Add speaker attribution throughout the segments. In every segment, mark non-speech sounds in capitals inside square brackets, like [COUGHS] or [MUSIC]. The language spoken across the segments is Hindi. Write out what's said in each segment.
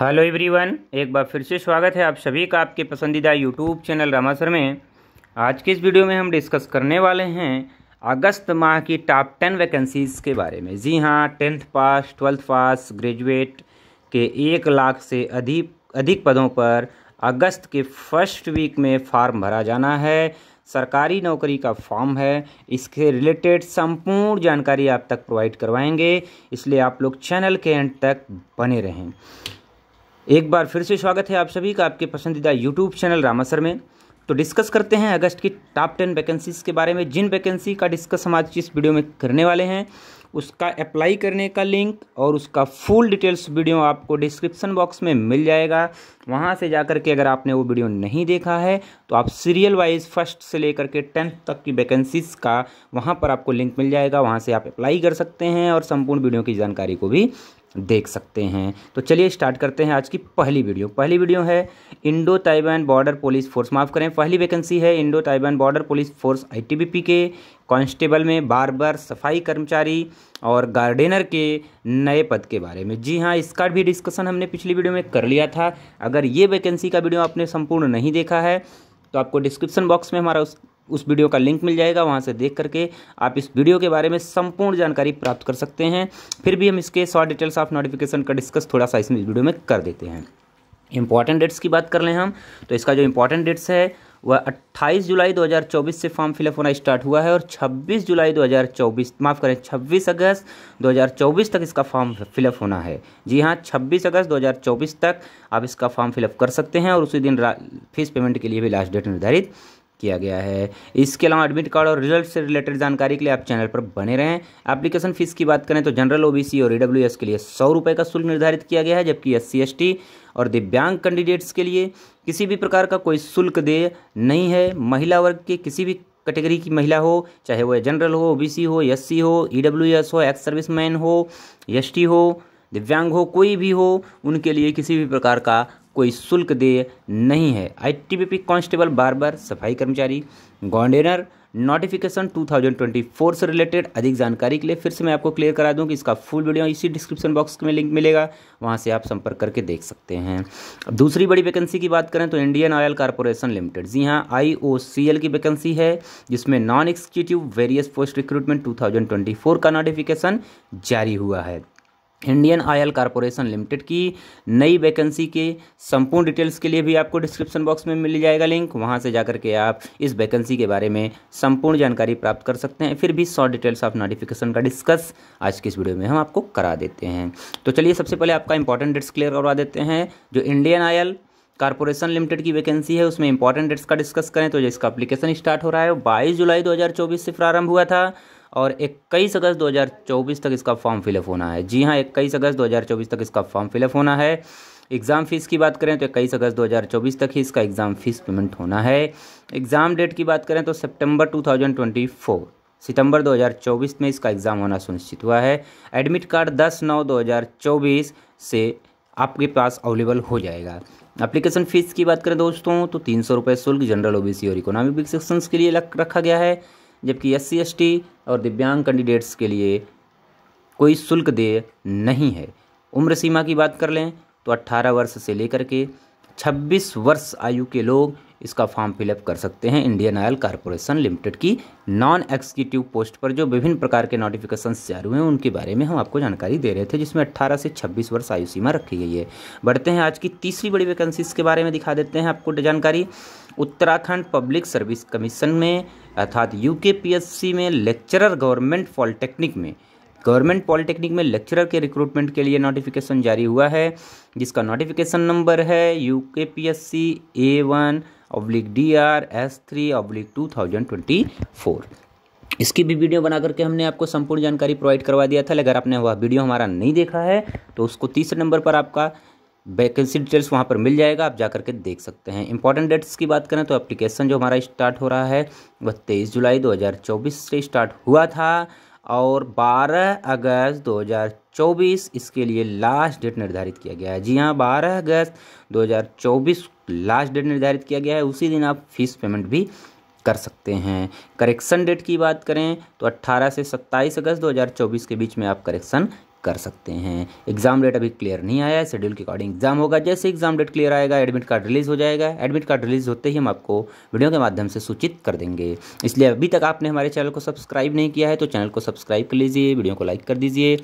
Speaker 1: हेलो एवरीवन एक बार फिर से स्वागत है आप सभी का आपके पसंदीदा यूट्यूब चैनल रामासर में आज के इस वीडियो में हम डिस्कस करने वाले हैं अगस्त माह की टॉप टेन वैकेंसीज़ के बारे में जी हाँ tenth pass twelfth pass graduate के एक लाख से अधिक अधिक पदों पर अगस्त के फर्स्ट वीक में फॉर्म भरा जाना है सरकारी नौकरी का फॉर्म है इसके रिलेटेड संपूर्ण जानकारी आप तक प्रोवाइड करवाएंगे इसलिए आप लोग चैनल के एंड तक बने रहें एक बार फिर से स्वागत है आप सभी का आपके पसंदीदा यूट्यूब चैनल रामासर में तो डिस्कस करते हैं अगस्त की टॉप टेन वैकेंसीज़ के बारे में जिन वैकेंसी का डिस्कस हम आज इस वीडियो में करने वाले हैं उसका अप्लाई करने का लिंक और उसका फुल डिटेल्स वीडियो आपको डिस्क्रिप्शन बॉक्स में मिल जाएगा वहाँ से जा के अगर आपने वो वीडियो नहीं देखा है तो आप सीरियल वाइज फर्स्ट से लेकर के टेंथ तक की वैकेंसीज का वहाँ पर आपको लिंक मिल जाएगा वहाँ से आप अप्लाई कर सकते हैं और संपूर्ण वीडियो की जानकारी को भी देख सकते हैं तो चलिए स्टार्ट करते हैं आज की पहली वीडियो पहली वीडियो है Indo Taiwan border police force माफ़ करें पहली वैकेंसी है Indo Taiwan border police force ITBP के कांस्टेबल में बार बार सफाई कर्मचारी और गार्डेनर के नए पद के बारे में जी हाँ इसका भी डिस्कशन हमने पिछली वीडियो में कर लिया था अगर ये वैकेंसी का वीडियो आपने संपूर्ण नहीं देखा है तो आपको डिस्क्रिप्शन बॉक्स में हमारा उस उस वीडियो का लिंक मिल जाएगा वहाँ से देख करके आप इस वीडियो के बारे में संपूर्ण जानकारी प्राप्त कर सकते हैं फिर भी हम इसके शॉर्ट डिटेल्स ऑफ नोटिफिकेशन का डिस्कस थोड़ा सा इसमें इस वीडियो में कर देते हैं इंपॉर्टेंट डेट्स की बात कर लें हम तो इसका जो इंपॉर्टेंट डेट्स है वह 28 जुलाई 2024 से फॉर्म फिलअप होना स्टार्ट हुआ है और 26 जुलाई 2024 माफ़ करें 26 अगस्त 2024 तक इसका फॉर्म फिलअप होना है जी हाँ 26 अगस्त 2024 तक आप इसका फॉर्म फिलअप कर सकते हैं और उसी दिन फीस पेमेंट के लिए भी लास्ट डेट निर्धारित किया गया है इसके अलावा एडमिट कार्ड और रिजल्ट से रिलेटेड जानकारी के लिए आप चैनल पर बने रहें एप्लीकेशन फीस की बात करें तो जनरल ओबीसी और ईडब्ल्यू के लिए सौ रुपये का शुल्क निर्धारित किया गया है जबकि एस सी और दिव्यांग कैंडिडेट्स के लिए किसी भी प्रकार का कोई शुल्क देय नहीं है महिला वर्ग के किसी भी कैटेगरी की महिला हो चाहे वह जनरल हो ओबीसी हो एससी हो ईडब्ल्यू e हो एक्स सर्विस मैन हो एसटी हो दिव्यांग हो कोई भी हो उनके लिए किसी भी प्रकार का कोई शुल्क देय नहीं है आईटीबीपी कांस्टेबल बार बार सफाई कर्मचारी गॉन्डेनर नोटिफिकेशन 2024 से रिलेटेड अधिक जानकारी के लिए फिर से मैं आपको क्लियर करा दूं कि इसका फुल वीडियो इसी डिस्क्रिप्शन बॉक्स में लिंक मिलेगा वहां से आप संपर्क करके देख सकते हैं अब दूसरी बड़ी वैकेंसी की बात करें तो इंडियन ऑयल कॉरपोरेशन लिमिटेड जी हां आईओसीएल की वैकेंसी है जिसमें non executive various post recruitment two का नोटिफिकेशन जारी हुआ है इंडियन ऑयल कॉरपोरेशन लिमिटेड की नई वैकेंसी के संपूर्ण डिटेल्स के लिए भी आपको डिस्क्रिप्शन बॉक्स में मिल जाएगा लिंक वहां से जाकर के आप इस वैकेंसी के बारे में संपूर्ण जानकारी प्राप्त कर सकते हैं फिर भी सॉ डिटेल्स ऑफ नोटिफिकेशन का डिस्कस आज की इस वीडियो में हम आपको करा देते हैं तो चलिए सबसे पहले आपका इंपॉर्टेंट डेट्स क्लियर करवा देते हैं जो इंडियन ऑयल कॉरपोरेशन लिमिटेड की वैकेंसी है उसमें इंपॉर्टेंट डेट्स का डिस्कस करें तो जिसका अप्लीकेशन स्टार्ट हो रहा है बाईस जुलाई दो से प्रारंभ हुआ था और इक्कीस अगस्त 2024 तक इसका फॉर्म फिलअप होना है जी हाँ इक्कीस अगस्त 2024 तक इसका फॉर्म फिलअप होना है एग्ज़ाम फ़ीस की बात करें तो इक्कीस अगस्त 2024 तक ही इसका एग्ज़ाम फ़ीस पेमेंट होना है एग्ज़ाम डेट की बात करें तो सितंबर 2024 सितंबर 2024 में इसका एग्ज़ाम होना सुनिश्चित हुआ है एडमिट कार्ड दस नौ दो से आपके पास अवेलेबल हो जाएगा एप्लीकेशन फ़ीस की बात करें दोस्तों तो तीन सौ रुपये शुल्क जनरल सी और इकोनॉमिक सेक्शंस के लिए रखा गया है जबकि एस सी और दिव्यांग कैंडिडेट्स के लिए कोई शुल्क देय नहीं है उम्र सीमा की बात कर लें तो 18 वर्ष से लेकर के 26 वर्ष आयु के लोग इसका फॉर्म फिलअप कर सकते हैं इंडियन ऑयल कारपोरेशन लिमिटेड की नॉन एक्सिक्यूटिव पोस्ट पर जो विभिन्न प्रकार के नोटिफिकेशन जारी हुए हैं उनके बारे में हम आपको जानकारी दे रहे थे जिसमें अट्ठारह से छब्बीस वर्ष आयु सीमा रखी गई है बढ़ते हैं आज की तीसरी बड़ी वैकेंसीज के बारे में दिखा देते हैं आपको जानकारी उत्तराखंड पब्लिक सर्विस कमीशन में अर्थात यू में लेक्चरर गवर्नमेंट पॉलिटेक्निक में गवर्नमेंट पॉलिटेक्निक में लेक्चरर के रिक्रूटमेंट के लिए नोटिफिकेशन जारी हुआ है जिसका नोटिफिकेशन नंबर है U K P S C A one oblique D R S three oblique two thousand twenty four इसकी भी वीडियो बना करके हमने आपको संपूर्ण जानकारी प्रोवाइड करवा दिया था अगर आपने वह वीडियो हमारा नहीं देखा है तो उसको तीसरे नंबर पर आपका वैकेंसी डिटेल्स वहाँ पर मिल जाएगा आप जा करके देख सकते हैं इंपॉर्टेंट डेट्स की बात करें तो एप्लीकेशन जो हमारा स्टार्ट हो रहा है वह तेईस जुलाई चौबीस से स्टार्ट हुआ था और 12 अगस्त 2024 इसके लिए लास्ट डेट निर्धारित किया गया है जी हाँ 12 अगस्त 2024 लास्ट डेट निर्धारित किया गया है उसी दिन आप फीस पेमेंट भी कर सकते हैं करेक्शन डेट की बात करें तो 18 से 27 अगस्त 2024 के बीच में आप करेक्शन कर सकते हैं एग्ज़ाम डेट अभी क्लियर नहीं आया है शेड्यूल के अकॉर्डिंग एग्जाम होगा जैसे एग्जाम डेट क्लियर आएगा एडमिट कार्ड रिलीज़ हो जाएगा एडमिट कार्ड रिलीज़ होते ही हम आपको वीडियो के माध्यम से सूचित कर देंगे इसलिए अभी तक आपने हमारे चैनल को सब्सक्राइब नहीं किया है तो चैनल को सब्सक्राइब कर लीजिए वीडियो को लाइक कर दीजिए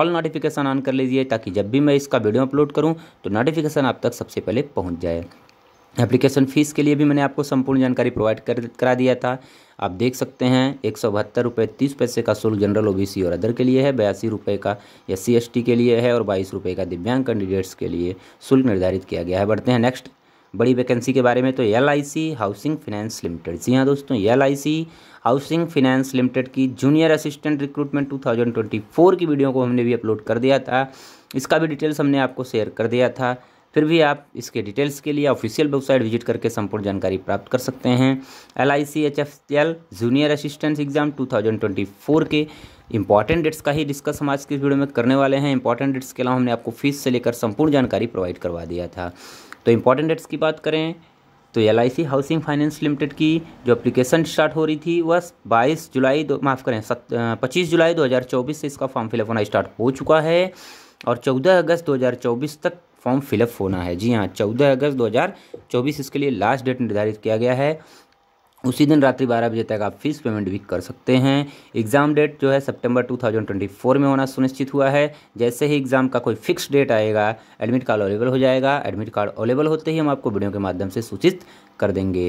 Speaker 1: ऑल नोटिफिकेशन ऑन कर लीजिए ताकि जब भी मैं इसका वीडियो अपलोड करूँ तो नोटिफिकेशन आप तक सबसे पहले पहुँच जाए एप्लीकेशन फ़ीस के लिए भी मैंने आपको संपूर्ण जानकारी प्रोवाइड कर करा दिया था आप देख सकते हैं एक सौ बहत्तर रुपये तीस पैसे का शुल्क जनरल ओबीसी और अदर के लिए है बयासी रुपये का एस सी के लिए है और बाईस रुपये का दिव्यांग कैंडिडेट्स के लिए शुल्क निर्धारित किया गया है बढ़ते हैं नेक्स्ट बड़ी वैकेंसी के बारे में तो एल हाउसिंग फिनेंस लिमिटेड जी हाँ दोस्तों एल हाउसिंग फिनेंस लिमिटेड की जूनियर असिस्टेंट रिक्रूटमेंट टू की वीडियो को हमने भी अपलोड कर दिया था इसका भी डिटेल्स हमने आपको शेयर कर दिया था फिर भी आप इसके डिटेल्स के लिए ऑफिशियल वेबसाइट विजिट करके संपूर्ण जानकारी प्राप्त कर सकते हैं L I C H F L junior assistance exam 2024 के इंपॉर्टेंट डेट्स का ही डिस्कस हम आज के वीडियो में करने वाले हैं इंपॉर्टेंट डेट्स के अलावा हमने आपको फीस से लेकर संपूर्ण जानकारी प्रोवाइड करवा दिया था तो इंपॉर्टेंट डेट्स की बात करें तो एल हाउसिंग फाइनेंस लिमिटेड की जो अप्लीकेशन स्टार्ट हो रही थी वह 22 जुलाई दो माफ़ करें सत पच्चीस जुलाई 2024 से इसका फॉर्म फिलअप होना स्टार्ट हो चुका है और 14 अगस्त 2024 तक फॉर्म फिलअप होना है जी हाँ चौदह अगस्त 2024 इसके लिए लास्ट डेट निर्धारित किया गया है उसी दिन रात्रि बारह बजे तक आप फीस पेमेंट भी कर सकते हैं एग्ज़ाम डेट जो है सितंबर 2024 में होना सुनिश्चित हुआ है जैसे ही एग्ज़ाम का कोई फिक्स डेट आएगा एडमिट कार्ड अवेलेबल हो जाएगा एडमिट कार्ड अवेलेबल होते ही हम आपको वीडियो के माध्यम से सूचित कर देंगे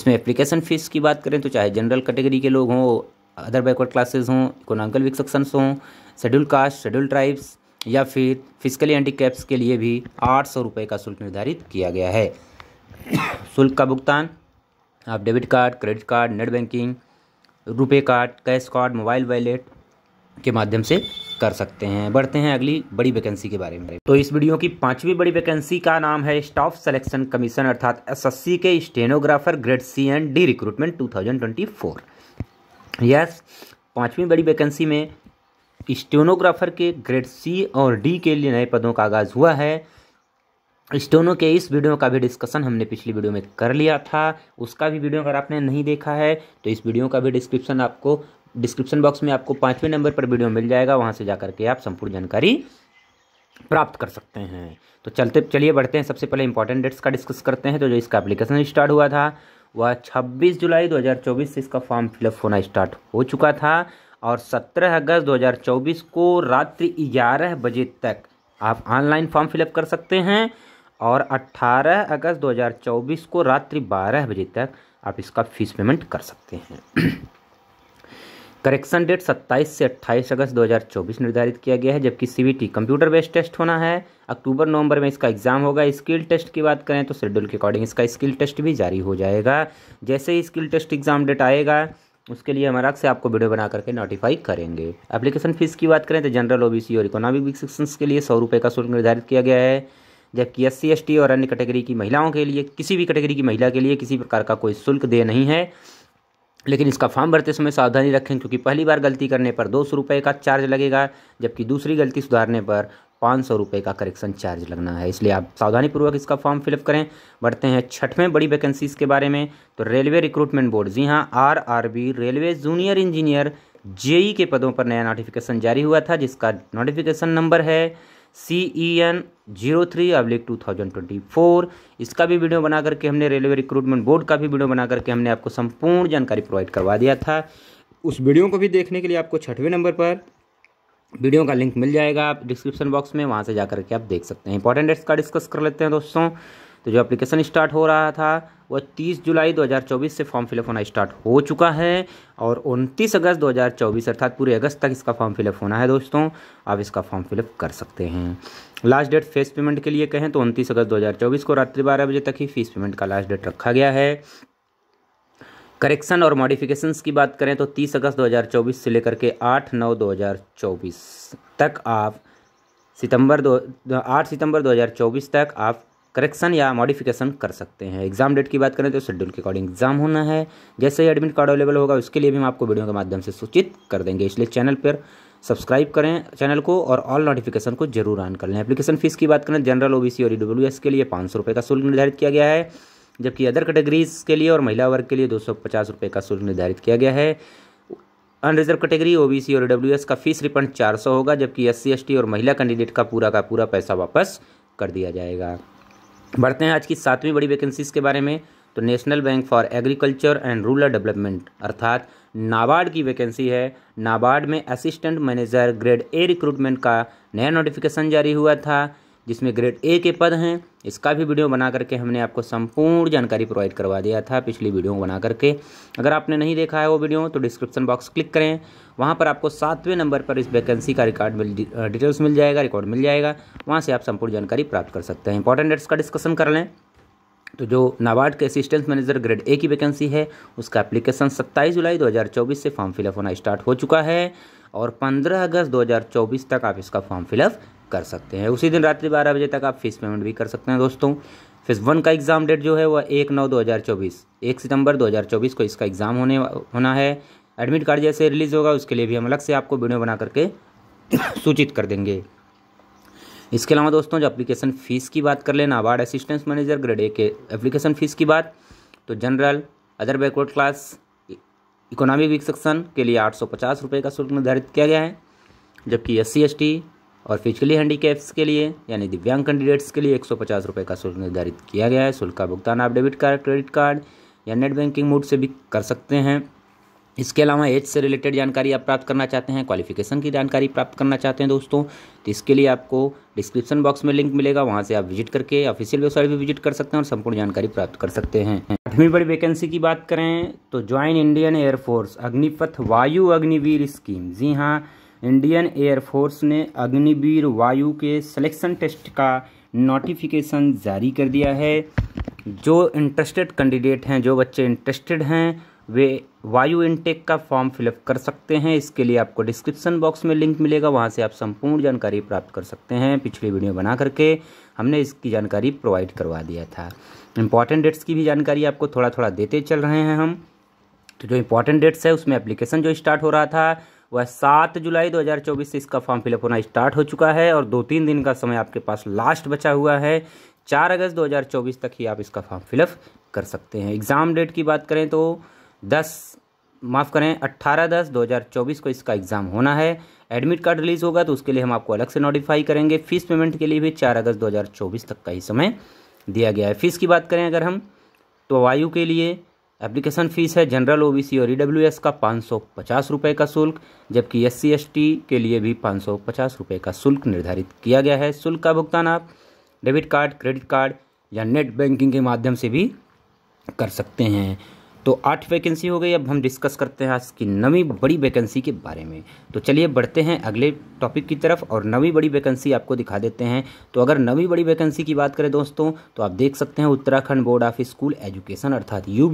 Speaker 1: इसमें एप्लीकेशन फ़ीस की बात करें तो चाहे जनरल कैटेगरी के लोग हों अदर बैकवर्ड क्लासेज हों इकोनॉमिकल विक्सक्सन्स हों शेड्यूल कास्ट शेड्यूल ट्राइब्स या फिर फिजिकली हैंडीकैप्स के लिए भी आठ सौ रुपये का शुल्क निर्धारित किया गया है शुल्क का भुगतान आप debit card credit card net banking RuPay card cash card mobile wallet के माध्यम से कर सकते हैं बढ़ते हैं अगली बड़ी वैकेंसी के बारे में तो इस वीडियो की पांचवी बड़ी वैकेंसी का नाम है स्टाफ सिलेक्शन कमीशन अर्थात एसएससी के stenographer grade C and D recruitment 2024 yes पांचवी बड़ी वैकेंसी में स्टेनोग्राफर के ग्रेड सी और डी के लिए नए पदों का आगाज़ हुआ है स्टोनो के इस वीडियो का भी डिस्कशन हमने पिछली वीडियो में कर लिया था उसका भी वीडियो अगर आपने नहीं देखा है तो इस वीडियो का भी डिस्क्रिप्शन आपको डिस्क्रिप्शन बॉक्स में आपको पाँचवें नंबर पर वीडियो मिल जाएगा वहाँ से जा करके आप संपूर्ण जानकारी प्राप्त कर सकते हैं तो चलते चलिए बढ़ते हैं सबसे पहले इंपॉर्टेंट डेट्स का डिस्कस करते हैं तो जो इसका एप्लीकेशन स्टार्ट हुआ था वह 26 जुलाई 2024 से इसका फॉर्म फिलअप होना स्टार्ट हो चुका था और 17 अगस्त 2024 को रात्रि 11 बजे तक आप ऑनलाइन फॉर्म फिलअप कर सकते हैं और 18 अगस्त 2024 को रात्रि 12 बजे तक आप इसका फीस पेमेंट कर सकते हैं [CLEARS THROAT] करेक्शन डेट 27 से 28 अगस्त 2024 निर्धारित किया गया है जबकि C B computer based test होना है अक्टूबर नवंबर में इसका एग्ज़ाम होगा स्किल टेस्ट की बात करें तो शेड्यूल के अकॉर्डिंग इसका स्किल टेस्ट भी जारी हो जाएगा जैसे ही स्किल टेस्ट एग्ज़ाम डेट आएगा उसके लिए हम अलग से आपको वीडियो बना करके नोटिफाई करेंगे एप्लीकेशन फीस की बात करें तो जनरल ओबीसी और इकोनॉमिक सेक्शन के लिए सौ रुपये का शुल्क निर्धारित किया गया है जबकि एस सी और अन्य कैटेगरी की महिलाओं के लिए किसी भी कैटेगरी की महिला के लिए किसी प्रकार का कोई शुल्क देय नहीं है लेकिन इसका फॉर्म भरते समय सावधानी रखें क्योंकि पहली बार गलती करने पर दो सौ रुपये का चार्ज लगेगा जबकि दूसरी गलती सुधारने पर पाँच सौ रुपये का करेक्शन चार्ज लगना है इसलिए आप सावधानीपूर्वक इसका फॉर्म फिलअप करें बढ़ते हैं छठवें बड़ी वैकेंसीज के बारे में तो रेलवे रिक्रूटमेंट बोर्ड जी हाँ R R B railway junior engineer JE के पदों पर नया नोटिफिकेशन जारी हुआ था जिसका नोटिफिकेशन नंबर है C E N zero three oblique two thousand twenty four इसका भी वीडियो बना करके हमने रेलवे रिक्रूटमेंट बोर्ड का भी वीडियो बना करके हमने आपको संपूर्ण जानकारी प्रोवाइड करवा दिया था उस वीडियो को भी देखने के लिए आपको छठवें नंबर पर वीडियो का लिंक मिल जाएगा आप डिस्क्रिप्शन बॉक्स में वहाँ से जा करके आप देख सकते हैं इंपॉर्टेंट डेट्स का डिस्कस कर लेते हैं दोस्तों तो जो एप्लीकेशन स्टार्ट हो रहा था वह 30 जुलाई 2024 से फॉर्म फिलअप होना स्टार्ट हो चुका है और 29 अगस्त 2024 अर्थात पूरे अगस्त तक इसका फॉर्म फिलअप होना है दोस्तों आप इसका फॉर्म फिलअप कर सकते हैं लास्ट डेट फेस पेमेंट के लिए कहें तो 29 अगस्त 2024 को रात्रि बारह बजे तक ही फीस पेमेंट का लास्ट डेट रखा गया है करेक्शन और मॉडिफिकेशंस की बात करें तो 30 अगस्त 2024 से लेकर के 8 नौ 2024 तक आप सितंबर दो आठ सितंबर 2024 तक आप करेक्शन या मॉडिफिकेशन कर सकते हैं एग्जाम डेट की बात करें तो शेड्यूल के अकॉर्डिंग एग्जाम होना है जैसे ही एडमिट कार्ड अवेलेबल होगा उसके लिए भी हम आपको वीडियो के माध्यम से सूचित कर देंगे इसलिए चैनल पर सब्सक्राइब करें चैनल को और ऑल नोटिफिकेशन को जरूर ऑन कर लें एप्लीकेशन फीस की बात करें जनरल ओबीसी और ईडब्ल्यूएस के लिए पाँच सौ रुपये का शुल्क निर्धारित किया गया है जबकि अदर कैटेगरीज़ के लिए और महिला वर्ग के लिए दो सौ पचास रुपये का शुल्क निर्धारित किया गया है अनरिजर्व कैटेगरी ओबीसी और डब्ल्यू का फीस रिफंड 400 होगा जबकि एस सी और महिला कैंडिडेट का पूरा का पूरा पैसा वापस कर दिया जाएगा बढ़ते हैं आज की सातवीं बड़ी वैकेंसीज के बारे में तो National Bank for Agriculture and Rural Development अर्थात नाबार्ड की वैकेंसी है नाबार्ड में assistant manager grade A recruitment का नया नोटिफिकेशन जारी हुआ था जिसमें ग्रेड ए के पद हैं इसका भी वीडियो बना करके हमने आपको संपूर्ण जानकारी प्रोवाइड करवा दिया था पिछली वीडियो बना करके अगर आपने नहीं देखा है वो वीडियो तो डिस्क्रिप्शन बॉक्स क्लिक करें वहाँ पर आपको सातवें नंबर पर इस वैकेंसी का रिकॉर्ड मिल डिटेल्स मिल जाएगा रिकॉर्ड मिल जाएगा वहाँ से आप संपूर्ण जानकारी प्राप्त कर सकते हैं इंपॉर्टेंट डेट्स का डिस्कशन कर लें तो जो नाबार्ड के असिस्टेंट मैनेजर ग्रेड ए की वैकेंसी है उसका एप्लीकेशन 27 जुलाई 2024 से फॉर्म फिलअप होना स्टार्ट हो चुका है और 15 अगस्त 2024 तक आप इसका फॉर्म फिलअप कर सकते हैं उसी दिन रात्रि बारह बजे तक आप फीस पेमेंट भी कर सकते हैं दोस्तों फेज़ वन का एग्ज़ाम डेट जो है वह एक नौ दो हज़ार चौबीस एक सितंबर दो हज़ार चौबीस को इसका एग्ज़ाम होने होना है एडमिट कार्ड जैसे रिलीज़ होगा उसके लिए भी हम अलग से आपको वीडियो बना करके [COUGHS] सूचित कर देंगे इसके अलावा दोस्तों जो एप्लीकेशन फ़ीस की बात कर लें NABARD assistance manager grade A के एप्लीकेशन फ़ीस की बात तो general other backward class economic weak section के लिए आठ सौ पचास रुपये का शुल्क निर्धारित किया गया है जबकि एस सी एस टी और फिजिकली हैंडीकेप्स के लिए यानी दिव्यांग कैंडिडेट्स के लिए एक सौ का शुल्क निर्धारित किया गया है शुल्क का भुगतान आप डेबिट कार्ड क्रेडिट कार्ड या नेट बैंकिंग मोड से भी कर सकते हैं इसके अलावा एज से रिलेटेड जानकारी आप प्राप्त करना चाहते हैं क्वालिफिकेशन की जानकारी प्राप्त करना चाहते हैं दोस्तों तो इसके लिए आपको डिस्क्रिप्शन बॉक्स में लिंक मिलेगा वहाँ से आप विजिट करके ऑफिशियल वेबसाइट भी विजिट कर सकते हैं और संपूर्ण जानकारी प्राप्त कर सकते हैं आठवीं बड़ी वैकेंसी की बात करें तो ज्वाइन इंडियन एयरफोर्स अग्निपथ वायु अग्निवीर स्कीम जी हाँ इंडियन एयरफोर्स ने अग्निवीर वायु के सिलेक्शन टेस्ट का नोटिफिकेशन जारी कर दिया है जो इंटरेस्टेड कैंडिडेट हैं जो बच्चे इंटरेस्टेड हैं वे वायु इनटेक का फॉर्म फिलअप कर सकते हैं इसके लिए आपको डिस्क्रिप्शन बॉक्स में लिंक मिलेगा वहाँ से आप संपूर्ण जानकारी प्राप्त कर सकते हैं पिछली वीडियो बना करके हमने इसकी जानकारी प्रोवाइड करवा दिया था इंपॉर्टेंट डेट्स की भी जानकारी आपको थोड़ा थोड़ा देते चल रहे हैं हम तो जो इंपॉर्टेंट डेट्स है उसमें एप्लीकेशन जो स्टार्ट हो रहा था वह सात जुलाई 2024 से इसका फॉर्म फिलअप होना स्टार्ट हो चुका है और दो तीन दिन का समय आपके पास लास्ट बचा हुआ है चार अगस्त 2024 तक ही आप इसका फॉर्म फिलअप कर सकते हैं एग्ज़ाम डेट की बात करें तो दस माफ़ करें 18 दस 2024 को इसका एग्ज़ाम होना है एडमिट कार्ड रिलीज़ होगा तो उसके लिए हम आपको अलग से नोटिफाई करेंगे फ़ीस पेमेंट के लिए भी चार अगस्त दो तक का ही समय दिया गया है फ़ीस की बात करें अगर हम तो वायु के लिए एप्लीकेशन फ़ीस है जनरल ओबीसी और ई का पाँच सौ पचास रुपये का शुल्क जबकि एस सी के लिए भी पाँच सौ पचास रुपये का शुल्क निर्धारित किया गया है शुल्क का भुगतान आप डेबिट कार्ड क्रेडिट कार्ड या नेट बैंकिंग के माध्यम से भी कर सकते हैं तो आठ वैकेंसी हो गई अब हम डिस्कस करते हैं आज की नवी बड़ी वैकेंसी के बारे में तो चलिए बढ़ते हैं अगले टॉपिक की तरफ और नवी बड़ी वैकेंसी आपको दिखा देते हैं तो अगर नवी बड़ी वैकेंसी की बात करें दोस्तों तो आप देख सकते हैं Uttarakhand board of school education अर्थात यू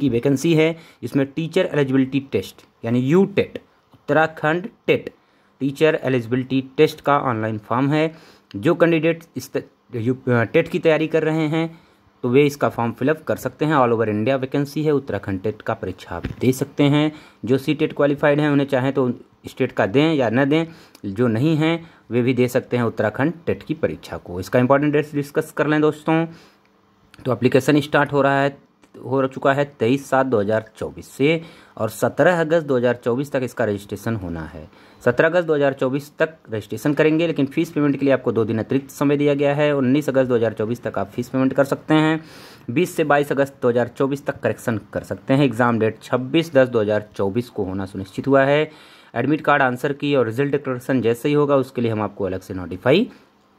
Speaker 1: की वैकेंसी है इसमें टीचर एलिजिबिलिटी टेस्ट यानी U e Uttarakhand TET teacher eligibility test का ऑनलाइन फॉर्म है जो कैंडिडेट इस टेट e की तैयारी कर रहे हैं तो वे इसका फॉर्म फिलअप कर सकते हैं ऑल ओवर इंडिया वैकेंसी है उत्तराखंड टेट का परीक्षा आप दे सकते हैं जो सी टेट क्वालिफाइड हैं उन्हें चाहें तो स्टेट का दें या न दें जो नहीं हैं वे भी दे सकते हैं उत्तराखंड टेट की परीक्षा को इसका इंपॉर्टेंट डेट्स डिस्कस कर लें दोस्तों तो अप्लीकेशन स्टार्ट हो रहा है हो चुका है तेईस सात 2024 से और 17 अगस्त 2024 तक इसका रजिस्ट्रेशन होना है 17 अगस्त 2024 तक रजिस्ट्रेशन करेंगे लेकिन फीस पेमेंट के लिए आपको दो दिन अतिरिक्त समय दिया गया है उन्नीस अगस्त 2024 तक आप फीस पेमेंट कर सकते हैं 20 से 22 अगस्त 2024 तक करेक्शन कर सकते हैं एग्ज़ाम डेट 26 दस 2024 को होना सुनिश्चित हुआ है एडमिट कार्ड आंसर की और रिजल्ट डिक्लेरेशन जैसे ही होगा उसके लिए हम आपको अलग से नोटिफाई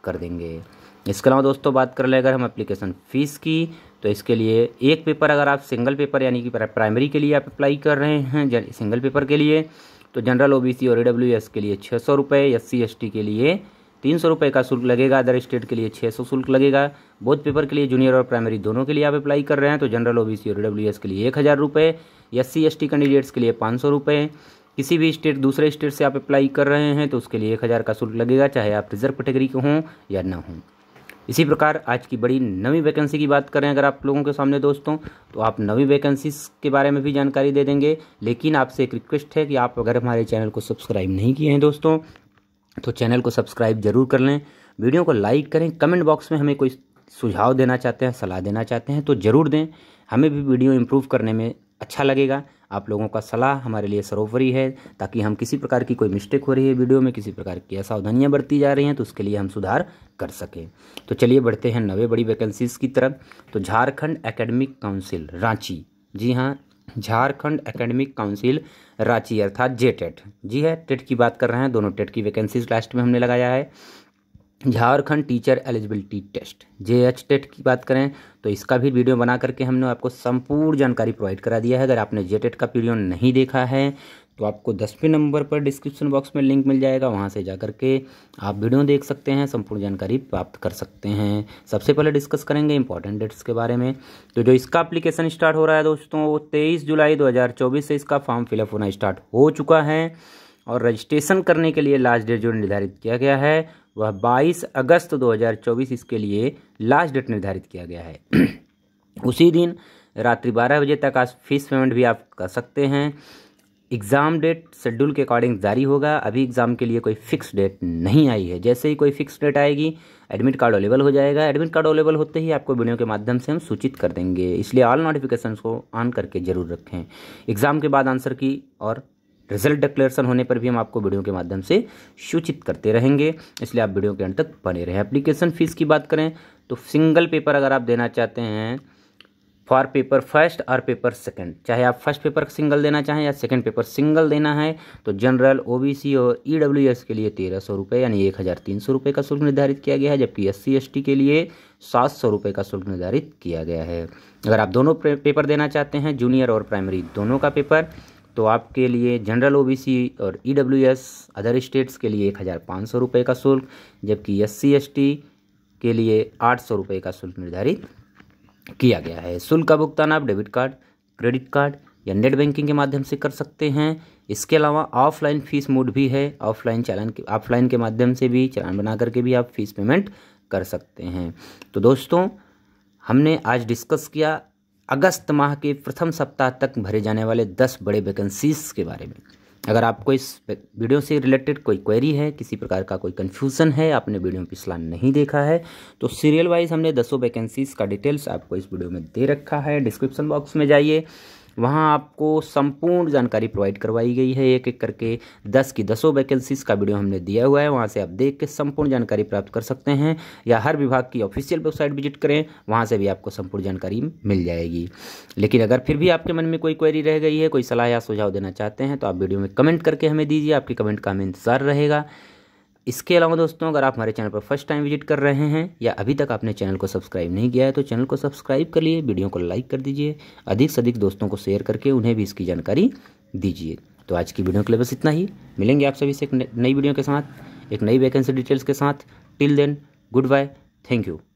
Speaker 1: कर देंगे इसके अलावा दोस्तों बात कर लें अगर हम एप्लीकेशन फ़ीस की तो इसके लिए एक पेपर अगर आप सिंगल पेपर यानी कि प्राइमरी के लिए आप अप्लाई कर रहे हैं सिंगल पेपर के लिए तो जनरल ओबीसी और ई के लिए छः सौ रुपये एस सी के लिए तीन सौ रुपये का शुल्क लगेगा अदर स्टेट के लिए छः सौ शुल्क लगेगा बोध पेपर के लिए जूनियर और प्राइमरी दोनों के लिए आप अप्लाई कर रहे हैं तो जनरल ओबीसी और ई के लिए एक हज़ार रुपये एस सी कैंडिडेट्स के लिए पाँच सौ रुपये किसी भी स्टेट दूसरे स्टेट से आप अप्लाई कर रहे हैं तो उसके लिए एक हज़ार का शुल्क लगेगा चाहे आप रिजर्व कैटेगरी के हों या ना हों इसी प्रकार आज की बड़ी नवी वैकेंसी की बात करें अगर आप लोगों के सामने दोस्तों तो आप नवी वैकेंसीज के बारे में भी जानकारी दे देंगे लेकिन आपसे एक रिक्वेस्ट है कि आप अगर हमारे चैनल को सब्सक्राइब नहीं किए हैं दोस्तों तो चैनल को सब्सक्राइब जरूर कर लें वीडियो को लाइक करें कमेंट बॉक्स में हमें कोई सुझाव देना चाहते हैं सलाह देना चाहते हैं तो ज़रूर दें हमें भी वीडियो इम्प्रूव करने में अच्छा लगेगा आप लोगों का सलाह हमारे लिए सरोवरी है ताकि हम किसी प्रकार की कोई मिस्टेक हो रही है वीडियो में किसी प्रकार की असावधानियाँ बरती जा रही हैं तो उसके लिए हम सुधार कर सकें तो चलिए बढ़ते हैं नवे बड़ी वैकेंसीज़ की तरफ तो झारखंड एकेडमिक काउंसिल रांची जी हाँ झारखंड एकेडमिक काउंसिल रांची अर्थात जे टेट e जी है टेट e की बात कर रहे हैं दोनों टेट e की वैकेंसीज लास्ट में हमने लगाया है Jharkhand teacher eligibility test J H TET की बात करें तो इसका भी वीडियो बना करके हमने आपको संपूर्ण जानकारी प्रोवाइड करा दिया है अगर आपने जे टेट का वीडियो नहीं देखा है तो आपको दसवें नंबर पर डिस्क्रिप्शन बॉक्स में लिंक मिल जाएगा वहाँ से जा के आप वीडियो देख सकते हैं संपूर्ण जानकारी प्राप्त कर सकते हैं सबसे पहले डिस्कस करेंगे इंपॉर्टेंट डेट्स के बारे में तो जो इसका अप्लीकेशन स्टार्ट हो रहा है दोस्तों वो तेईस जुलाई दो से इसका फॉर्म फिलअप होना स्टार्ट हो चुका है और रजिस्ट्रेशन करने के लिए लास्ट डेट जो निर्धारित किया गया है वह 22 अगस्त 2024 इसके लिए लास्ट डेट निर्धारित किया गया है [CLEARS THROAT] उसी दिन रात्रि 12 बजे तक आज फीस पेमेंट भी आप कर सकते हैं एग्ज़ाम डेट शेड्यूल के अकॉर्डिंग जारी होगा अभी एग्ज़ाम के लिए कोई फिक्स डेट नहीं आई है जैसे ही कोई फिक्स डेट आएगी एडमिट कार्ड अवेलेबल हो जाएगा एडमिट कार्ड अवेलेबल होते ही आपको वीडियो के माध्यम से हम सूचित कर देंगे इसलिए ऑल नोटिफिकेशन को ऑन करके ज़रूर रखें एग्ज़ाम के बाद आंसर की और रिजल्ट डिक्लेरेशन होने पर भी हम आपको वीडियो के माध्यम से सूचित करते रहेंगे इसलिए आप वीडियो के अंत तक बने रहें एप्लीकेशन फ़ीस की बात करें तो सिंगल पेपर अगर आप देना चाहते हैं फॉर पेपर फर्स्ट और पेपर सेकंड चाहे आप फर्स्ट पेपर सिंगल देना चाहें या सेकंड पेपर सिंगल देना है तो जनरल ओबीसी और ईडब्ल्यूएस e के लिए तेरह सौ रुपये यानी एक हज़ार तीन सौ रुपये का शुल्क निर्धारित किया गया है जबकि एससी एसटी के लिए सात सौ रुपये का शुल्क निर्धारित किया गया है अगर आप दोनों पेपर देना चाहते हैं जूनियर और प्राइमरी दोनों का पेपर तो आपके लिए जनरल ओबीसी और ईडब्ल्यूएस अदर स्टेट्स के लिए एक हज़ार पाँच सौ रुपये का शुल्क जबकि एस टी के लिए आठ सौ रुपये का शुल्क निर्धारित किया गया है शुल्क का भुगतान आप डेबिट कार्ड क्रेडिट कार्ड या नेट बैंकिंग के माध्यम से कर सकते हैं इसके अलावा ऑफलाइन फीस मोड भी है ऑफलाइन चालान के ऑफलाइन के माध्यम से भी चालान बना करके भी आप फीस पेमेंट कर सकते हैं तो दोस्तों हमने आज डिस्कस किया अगस्त माह के प्रथम सप्ताह तक भरे जाने वाले दस बड़े वैकेंसीज के बारे में अगर आपको इस वीडियो से रिलेटेड कोई क्वेरी है किसी प्रकार का कोई कन्फ्यूज़न है आपने वीडियो पिछला नहीं देखा है तो सीरियल वाइज हमने दसों वैकेंसीज का डिटेल्स आपको इस वीडियो में दे रखा है डिस्क्रिप्शन बॉक्स में जाइए वहाँ आपको संपूर्ण जानकारी प्रोवाइड करवाई गई है एक एक करके दस की दसों वैकेंसीज का वीडियो हमने दिया हुआ है वहाँ से आप देख के संपूर्ण जानकारी प्राप्त कर सकते हैं या हर विभाग की ऑफिशियल वेबसाइट विजिट करें वहाँ से भी आपको संपूर्ण जानकारी मिल जाएगी लेकिन अगर फिर भी आपके मन में कोई क्वेरी रह गई है कोई सलाह या सुझाव देना चाहते हैं तो आप वीडियो में कमेंट करके हमें दीजिए आपके कमेंट का हमें इंतज़ार रहेगा इसके अलावा दोस्तों अगर आप हमारे चैनल पर फर्स्ट टाइम विजिट कर रहे हैं या अभी तक आपने चैनल को सब्सक्राइब नहीं किया है तो चैनल को सब्सक्राइब कर लिए वीडियो को लाइक कर दीजिए अधिक से अधिक दोस्तों को शेयर करके उन्हें भी इसकी जानकारी दीजिए तो आज की वीडियो के लिए बस इतना ही मिलेंगे आप सभी से एक नई वीडियो के साथ एक नई वैकेंसी डिटेल्स के साथ till then good bye thank you